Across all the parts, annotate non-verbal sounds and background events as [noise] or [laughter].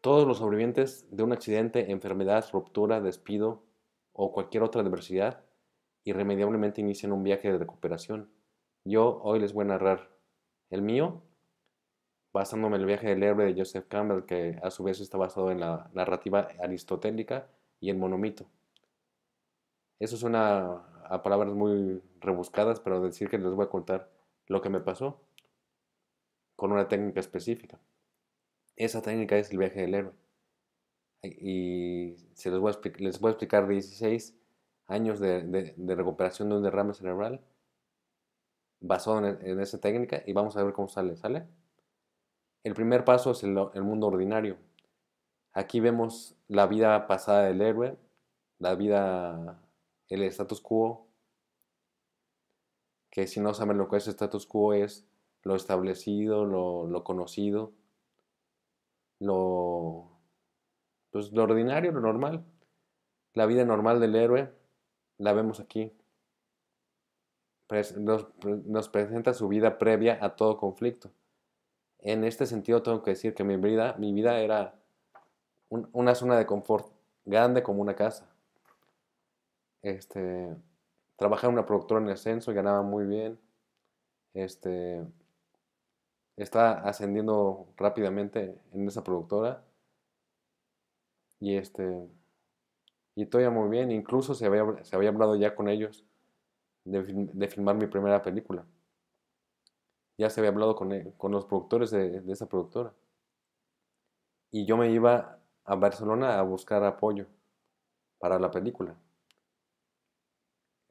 Todos los sobrevivientes de un accidente, enfermedad, ruptura, despido o cualquier otra adversidad irremediablemente inician un viaje de recuperación. Yo hoy les voy a narrar el mío, basándome en el viaje del héroe de Joseph Campbell, que a su vez está basado en la narrativa aristotélica y el monomito. Eso suena a palabras muy rebuscadas, pero decir que les voy a contar lo que me pasó con una técnica específica. Esa técnica es el viaje del héroe. Y se les voy a explicar 16 años de, recuperación de un derrame cerebral basado en, esa técnica y vamos a ver cómo sale. ¿Sale? El primer paso es el, mundo ordinario. Aquí vemos la vida pasada del héroe, la vida, el status quo, que si no saben lo que es status quo es lo establecido, lo, lo conocido, lo, pues, lo ordinario, lo normal. La vida normal del héroe la vemos aquí. Nos, presenta su vida previa a todo conflicto. En este sentido tengo que decir que mi vida, mi vida era una zona de confort grande como una casa. Este, trabajaba en una productora en ascenso ganaba muy bien. Este, está ascendiendo rápidamente en esa productora. Y este. Y todavía muy bien. Incluso se había, se había hablado ya con ellos de, filmar mi primera película. Ya se había hablado con, e-, los productores de, esa productora. Y yo me iba a Barcelona a buscar apoyo para la película.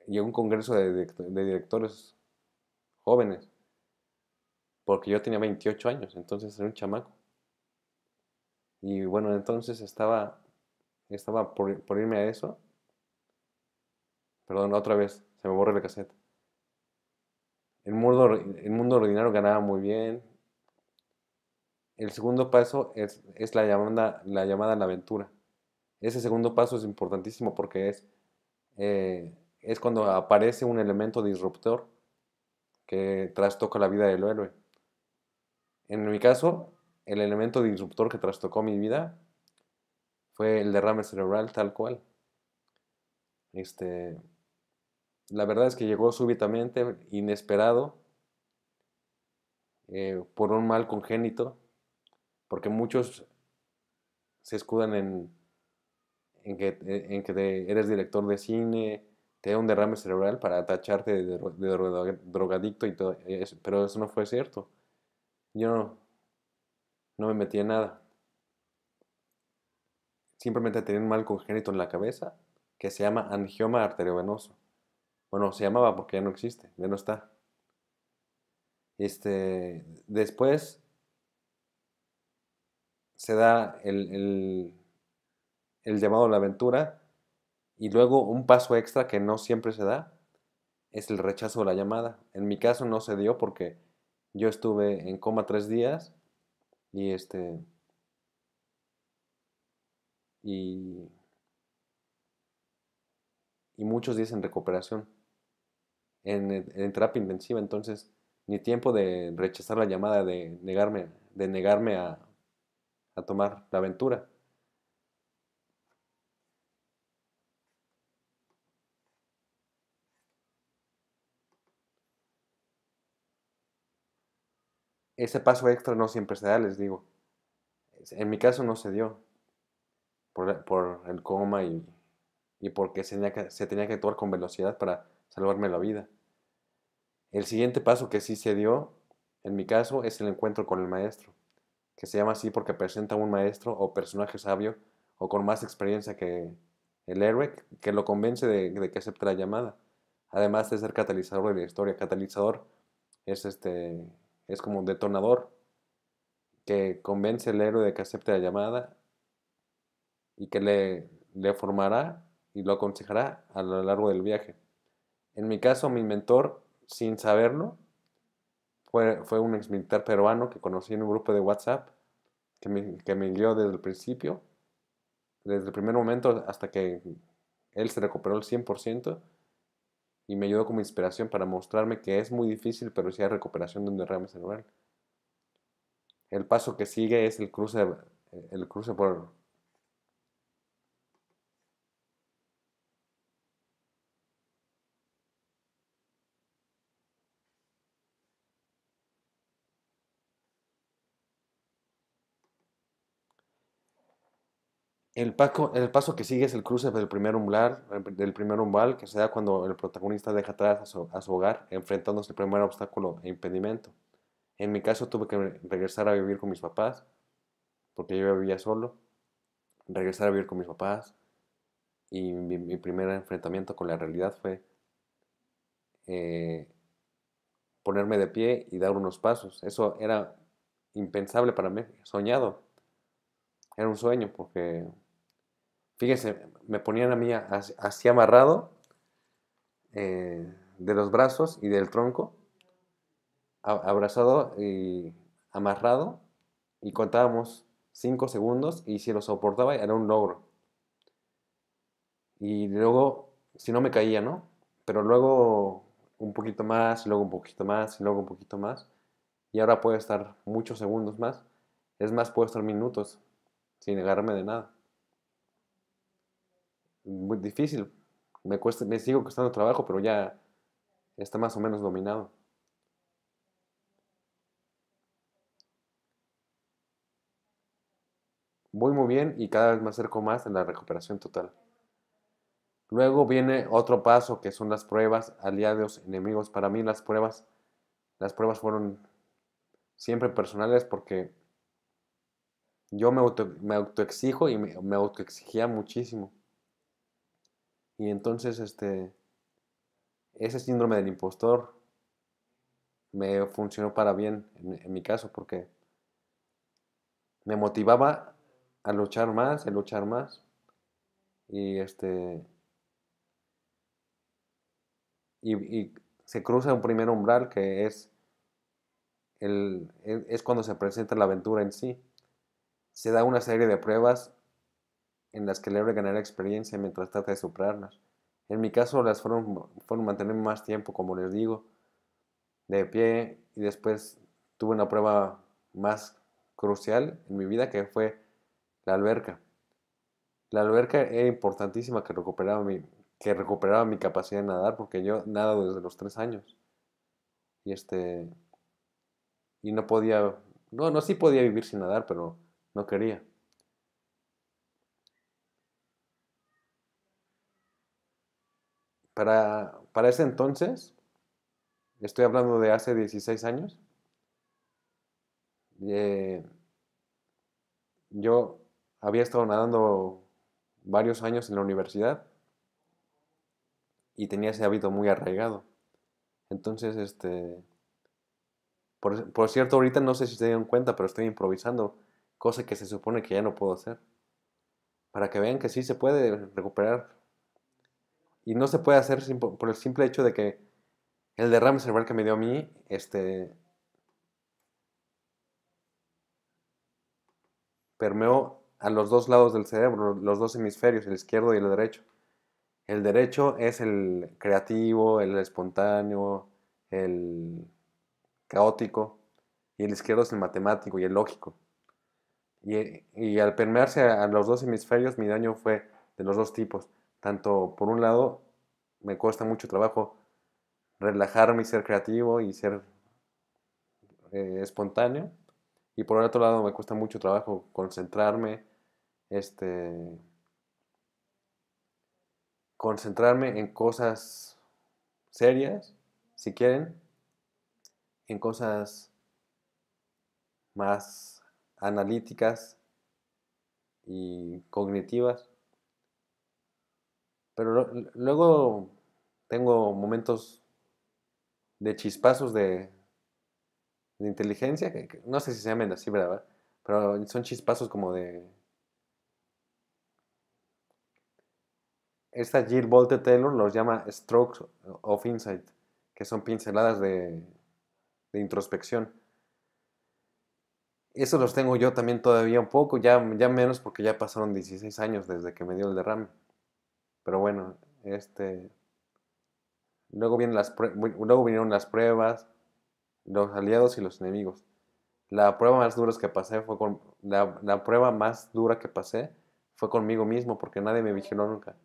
Y un congreso de directores jóvenes porque yo tenía 28 años, entonces era un chamaco. Y bueno, entonces estaba, estaba por, por irme a eso. Perdón, otra vez, se me borra la caseta. El mundo, el mundo ordinario ganaba muy bien. El segundo paso es, la, llamada, la llamada a la aventura. Ese segundo paso es importantísimo porque es, eh, es cuando aparece un elemento disruptor que trastoca la vida del héroe. En mi caso, el elemento disruptor que trastocó mi vida fue el derrame cerebral tal cual. Este, la verdad es que llegó súbitamente, inesperado, eh, por un mal congénito, porque muchos se escudan en, que, eres director de cine, te da un derrame cerebral para tacharte de, drogadicto, y todo pero eso no fue cierto. Yo no, me metí en nada. Simplemente tenía un mal congénito en la cabeza que se llama angioma arteriovenoso. Bueno, se llamaba porque ya no existe, ya no está. Este, después se da el, el llamado a la aventura y luego un paso extra que no siempre se da es el rechazo de la llamada. En mi caso no se dio porque yo estuve en coma tres días y este. Y. muchos días en recuperación. En, en terapia intensiva, entonces, ni tiempo de rechazar la llamada, de negarme, de negarme a, a tomar la aventura. ese paso extra no siempre se da, les digo. En mi caso no se dio por, el coma y, porque se tenía, que, se tenía que actuar con velocidad para salvarme la vida. El siguiente paso que sí se dio, en mi caso, es el encuentro con el maestro, que se llama así porque presenta un maestro o personaje sabio o con más experiencia que el héroe que lo convence de que acepte la llamada, además de ser catalizador de la historia. Catalizador es este es como un detonador que convence al héroe de que acepte la llamada y que le, formará y lo aconsejará a lo largo del viaje. En mi caso, mi mentor, sin saberlo, fue, un exmilitar peruano que conocí en un grupo de WhatsApp que me, que me guió desde el principio, desde el primer momento hasta que él se recuperó el 100% y me ayudó como inspiración para mostrarme que es muy difícil, pero sí hay recuperación de un derrame cerebral. El paso que sigue es el cruce, eh, el cruce por El, paso que sigue es el cruce del primer umbral, em, del primer umbral que se da cuando el protagonista deja atrás a su, hogar, enfrentándose al primer obstáculo e impedimento. En mi caso tuve que regresar a vivir con mis papás, porque yo vivía solo. Regresar a vivir con mis papás y mi, primer enfrentamiento con la realidad fue eh, ponerme de pie y dar unos pasos. Eso era impensable para mí, soñado era un sueño porque, fíjense, me ponían a mí así amarrado eh, de los brazos y del tronco, abrazado y amarrado, y contábamos 5 segundos y si lo soportaba era un logro. Y luego, si no me caía, ¿no? Pero luego un poquito más, luego un poquito más, y luego un poquito más. Y ahora puede estar muchos segundos más. Es más, puedo estar minutos sin negarme de nada. Muy difícil, me, cuesta, me sigo costando trabajo, pero ya está más o menos dominado. Voy muy bien y cada vez me acerco más en la recuperación total. Luego viene otro paso que son las pruebas, aliados, enemigos. Para mí las pruebas, las pruebas fueron siempre personales porque yo me, autoexijo y me, autoexigía muchísimo. Y entonces, este, ese síndrome del impostor me funcionó para bien en, mi caso porque me motivaba a luchar más, a luchar más. Y este. y, se cruza un primer umbral que es, el, e, es cuando se presenta la aventura en sí se da una serie de pruebas en las que el héroe ganará experiencia mientras trata de superarlas. En mi caso las fueron, fueron más tiempo, como les digo, de pie y después tuve una prueba más crucial en mi vida que fue la alberca. La alberca era importantísima que recuperaba mi, que recuperaba mi capacidad de nadar porque yo nado desde los tres años. Y este y no podía, no, no sí podía vivir sin nadar, pero no quería. Para, para, ese entonces, estoy hablando de hace 16 años, eh, yo había estado nadando varios años en la universidad y tenía ese hábito muy arraigado. Entonces, este, por, por cierto, ahorita no sé si se dieron cuenta, pero estoy improvisando cosa que se supone que ya no puedo hacer. Para que vean que sí se puede recuperar. Y no se puede hacer por el simple hecho de que el derrame cerebral que me dio a mí, este, permeó a los dos lados del cerebro, los dos hemisferios, el izquierdo y el derecho. El derecho es el creativo, el espontáneo, el caótico, y el izquierdo es el matemático y el lógico. Y, al permearse a, los dos hemisferios, mi daño fue de los dos tipos. Tanto por un lado, me cuesta mucho trabajo relajarme y ser creativo y ser eh, espontáneo. Y por el otro lado, me cuesta mucho trabajo concentrarme, este, concentrarme en cosas serias, si quieren, en cosas más analíticas y cognitivas. Pero luego tengo momentos de chispazos de, inteligencia, que, no sé si se llaman así, ¿verdad? Pero son chispazos como de... Esta Jill Bolte Taylor los llama strokes of insight, que son pinceladas de introspección. Eso los tengo yo también todavía un poco, ya, ya menos porque ya pasaron 16 años desde que me dio el derrame. Pero bueno, este... Luego, las luego vinieron las pruebas, los aliados y los enemigos. La prueba más dura que pasé fue con... La, prueba más dura que pasé fue conmigo mismo porque nadie me vigiló nunca.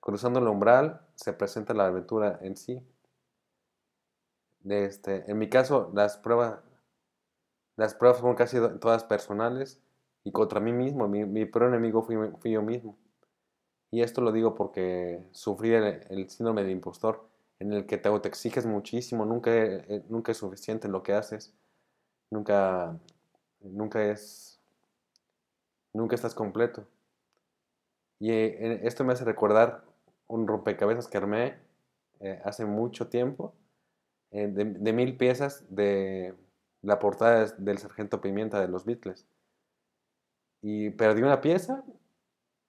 Cruzando el umbral se presenta la aventura en sí. Este, en mi caso, las pruebas las pruebas fueron casi todas personales y contra mí mismo. Mi, mi peor enemigo fui, yo mismo. Y esto lo digo porque sufrí el, síndrome de impostor, en el que te, te exiges muchísimo, nunca, eh, nunca es suficiente lo que haces, nunca, nunca, es, nunca estás completo. Y eh, esto me hace recordar un rompecabezas que armé eh, hace mucho tiempo, de, mil piezas de la portada del Sargento Pimienta de los Beatles. Y perdí una pieza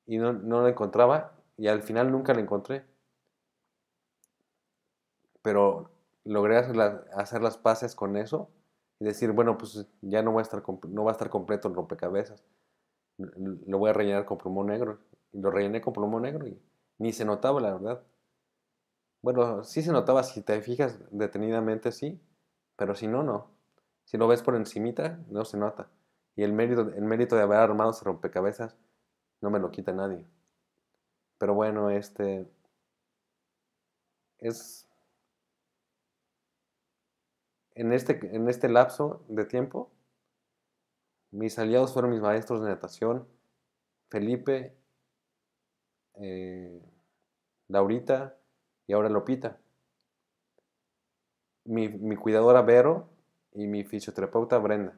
y no, la encontraba y al final nunca la encontré. Pero logré hacer, las pases con eso y decir, bueno, pues ya no va a estar, no va a estar completo el rompecabezas. Lo voy a rellenar con plomo negro. Y lo rellené con plomo negro y ni se notaba, la verdad. Bueno, sí se notaba si te fijas detenidamente, sí, pero si no, no. Si lo ves por encimita, no se nota. Y el mérito, el mérito de haber armado ese rompecabezas no me lo quita nadie. Pero bueno, este es en este, en este lapso de tiempo, mis aliados fueron mis maestros de natación, Felipe, eh, Laurita y ahora Lopita. mi cuidadora Vero y mi fisioterapeuta Brenda.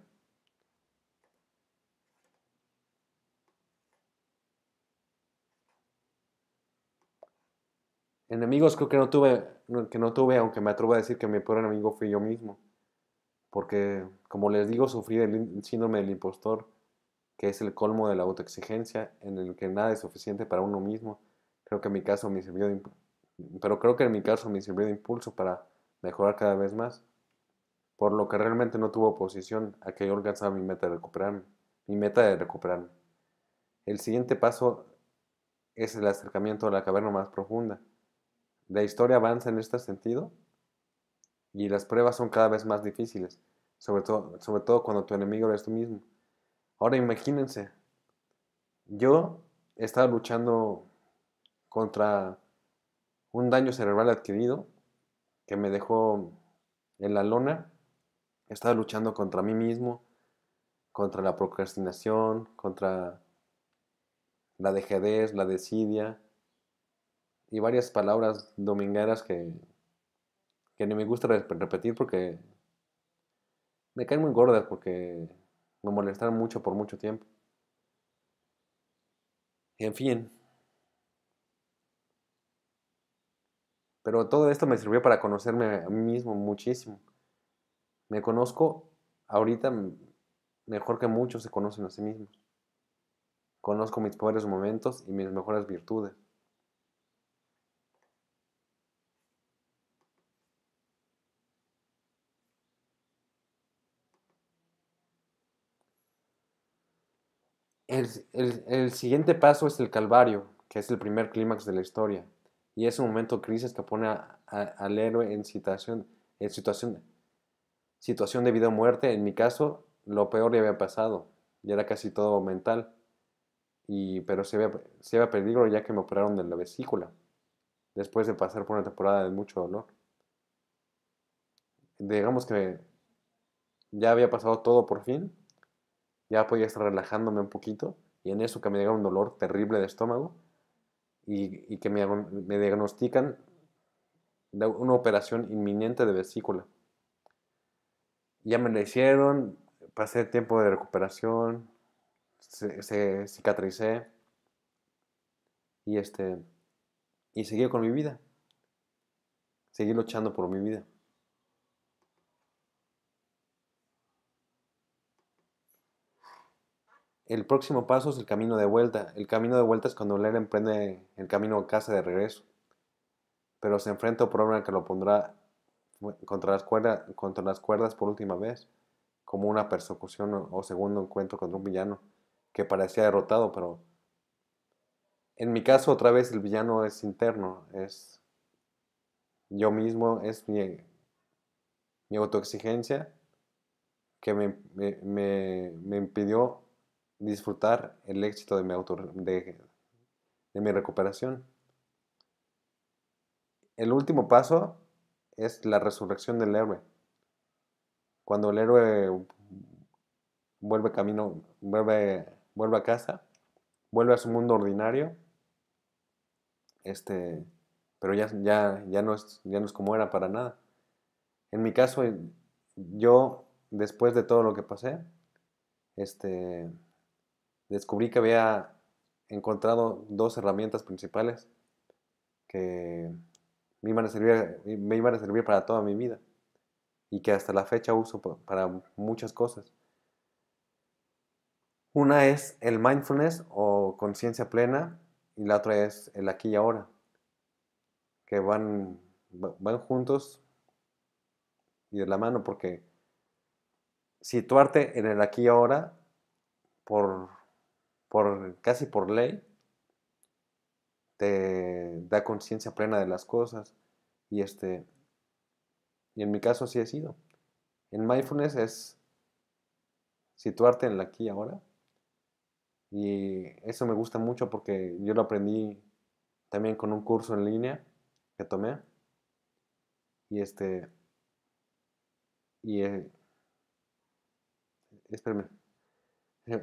Enemigos creo que no tuve, que no tuve, aunque me atrevo a decir que mi peor enemigo fui yo mismo. Porque, como les digo, sufrí el síndrome del impostor, que es el colmo de la autoexigencia, en el que nada es suficiente para uno mismo. Creo que en mi caso me pero creo que en mi caso me sirvió de impulso para mejorar cada vez más por lo que realmente no tuvo oposición a que yo alcanzara mi meta de recuperarme, mi meta de recuperarme. El siguiente paso es el acercamiento a la caverna más profunda. La historia avanza en este sentido y las pruebas son cada vez más difíciles, sobre todo, sobre todo cuando tu enemigo eres tú mismo. Ahora imagínense, yo estaba luchando contra un daño cerebral adquirido que me dejó en la lona estaba luchando contra mí mismo, contra la procrastinación, contra la dejadez, la desidia y varias palabras domingueras que, que me gusta repetir porque me caen muy gordas porque me molestaron mucho por mucho tiempo. En fin. Pero todo esto me sirvió para conocerme a mí mismo muchísimo. Me conozco ahorita mejor que muchos se conocen a sí mismos. Conozco mis peores momentos y mis mejores virtudes. El, siguiente paso es el Calvario, que es el primer clímax de la historia, y es un momento de crisis que pone al héroe en situación, en situación situación de vida o muerte, en mi caso, lo peor ya había pasado, ya era casi todo mental, y, pero se ve se peligro ya que me operaron de la vesícula, después de pasar por una temporada de mucho dolor. Digamos que ya había pasado todo por fin, ya podía estar relajándome un poquito, y en eso que me llega un dolor terrible de estómago, y, que me, me diagnostican una operación inminente de vesícula ya me lo hicieron, pasé tiempo de recuperación, se, cicatrizé cicatricé y este y seguí con mi vida. Seguí luchando por mi vida. El próximo paso es el camino de vuelta. El camino de vuelta es cuando Lera emprende el camino a casa de regreso, pero se enfrenta a un problema que lo pondrá contra las, contra las cuerdas por última vez, como una persecución o, segundo encuentro contra un villano que parecía derrotado, pero en mi caso otra vez el villano es interno, es yo mismo, es mi, mi autoexigencia que me, me, impidió disfrutar el éxito de mi, de, de mi recuperación. El último paso es la resurrección del héroe. Cuando el héroe vuelve camino, vuelve, vuelve a casa, vuelve a su mundo ordinario, este, pero ya, ya, ya, no es, ya no es como era para nada. En mi caso, yo, después de todo lo que pasé, este, descubrí que había encontrado dos herramientas principales que me iban a servir, eh, me a servir para toda mi vida y que hasta la fecha uso para muchas cosas. Una es el mindfulness o conciencia plena y la otra es el aquí y ahora, que van, van juntos y de la mano porque situarte en el aquí y ahora por, por casi por ley te da conciencia plena de las cosas. Y este y en mi caso así ha sido. En mindfulness es situarte en la aquí y ahora. Y eso me gusta mucho porque yo lo aprendí también con un curso en línea que tomé. Y este y eh,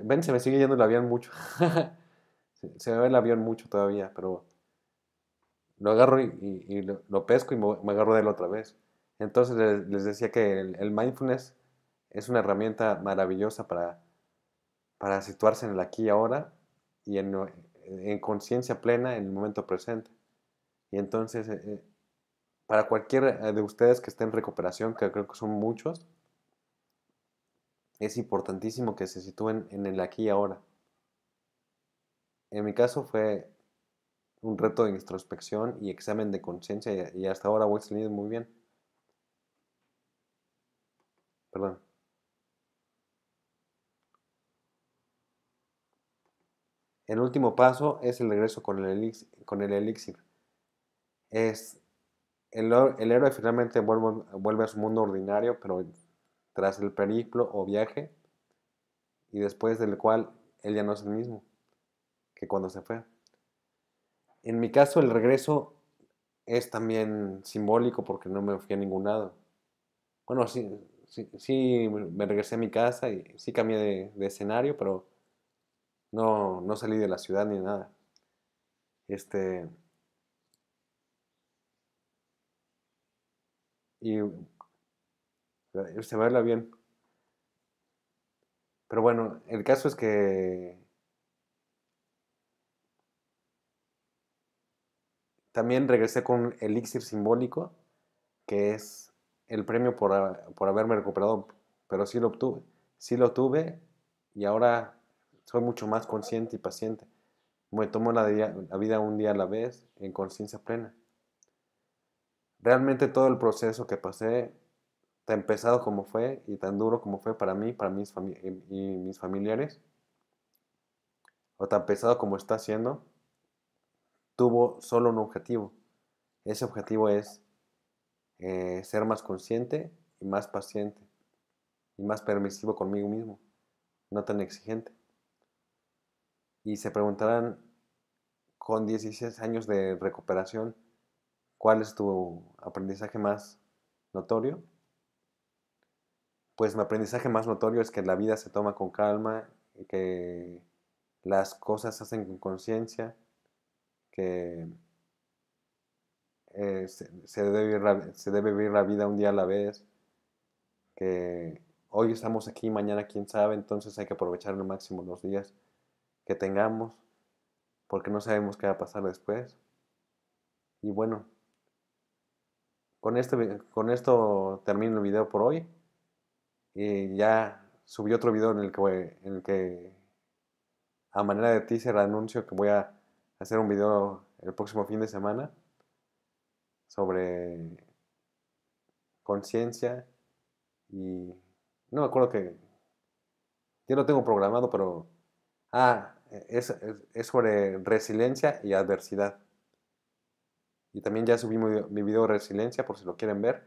Ven, se me sigue yendo el avión mucho. [laughs] Se, ve el avión mucho todavía, pero lo agarro y, lo, pesco y me, agarro de él otra vez. Entonces les, decía que el, mindfulness es una herramienta maravillosa para, para situarse en el aquí y ahora y en, conciencia plena en el momento presente. Y entonces, eh, eh, para cualquiera de ustedes que esté en recuperación, que creo que son muchos, es importantísimo que se sitúen en el aquí y ahora en mi caso fue un reto de introspección y examen de conciencia y, hasta ahora voy saliendo muy bien. Perdón. El último paso es el regreso con el elixir. el Es el, héroe finalmente vuelve, vuelve, a su mundo ordinario, pero tras el periplo o viaje, y después del cual él ya no es el mismo cuando se fue. En mi caso, el regreso es también simbólico porque no me fui a ningún lado. Bueno, sí, me regresé a mi casa y sí cambié de, escenario, pero no, salí de la ciudad ni nada. Este. Y. Eh, se baila bien. Pero bueno, el caso es que También regresé con un elixir simbólico, que es el premio por, ah, por haberme recuperado, pero sí lo obtuve. Sí lo tuve y ahora soy mucho más consciente y paciente. Me tomo la, vida un día a la vez en conciencia plena. Realmente todo el proceso que pasé, tan pesado como fue y tan duro como fue para mí para y mis familiares, o tan pesado como está siendo, tuvo solo un objetivo. Ese objetivo es eh, ser más consciente y más paciente y más permisivo conmigo mismo, no tan exigente. Y se preguntarán, con 16 años de recuperación, ¿cuál es tu aprendizaje más notorio? Pues mi aprendizaje más notorio es que la vida se toma con calma, que las cosas se hacen con conciencia, que eh, se, debe vivir la, se debe vivir la vida un día a la vez, que hoy estamos aquí, mañana quién sabe, entonces hay que aprovechar al máximo los días que tengamos, porque no sabemos qué va a pasar después. Y bueno, con, este con esto termino el video por hoy. Y ya subí otro video en el que, en el que a manera de teaser anuncio que voy a hacer un video el próximo fin de semana sobre conciencia y no me acuerdo que ya lo tengo programado, pero ah, es, es, sobre resiliencia y adversidad. Y también ya subí mi, mi video resiliencia por si lo quieren ver.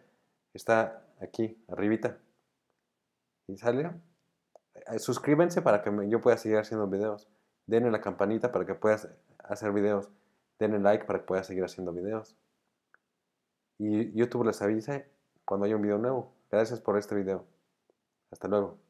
Está aquí, arribita. Y sale. Eh, suscríbanse para que yo pueda seguir haciendo videos. Denle la campanita para que puedas hacer videos. Denle like para que pueda seguir haciendo videos. Y YouTube les avise cuando haya un video nuevo. Gracias por este video. Hasta luego.